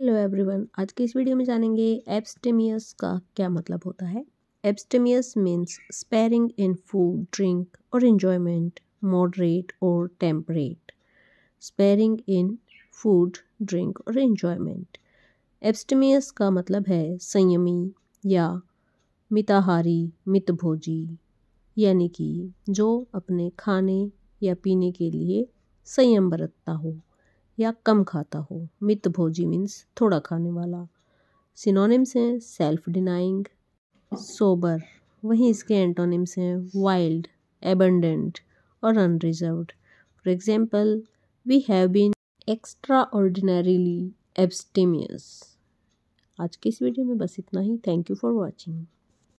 hello everyone आज के इस वीडियो में जानेंगे एब्सटेमियस का क्या मतलब होता है abstemious means sparing in food drink और इन्जॉयमेंट मॉडरेट और temperate sparing in food drink और इन्जॉयमेंट एब्सटेमियस का मतलब है संयमी या मिताहारी मितभोजी यानी कि जो अपने खाने या पीने के लिए संयम बरतता हो या कम खाता हो मित भोजी मीन्स थोड़ा खाने वाला सिनोनिम्स हैं सेल्फ डिनाइंग सोबर वहीं इसके एंटोनिम्स हैं वाइल्ड एबंडेंट और unreserved for example we have been extraordinarily abstemious आज के इस वीडियो में बस इतना ही थैंक यू फॉर वॉचिंग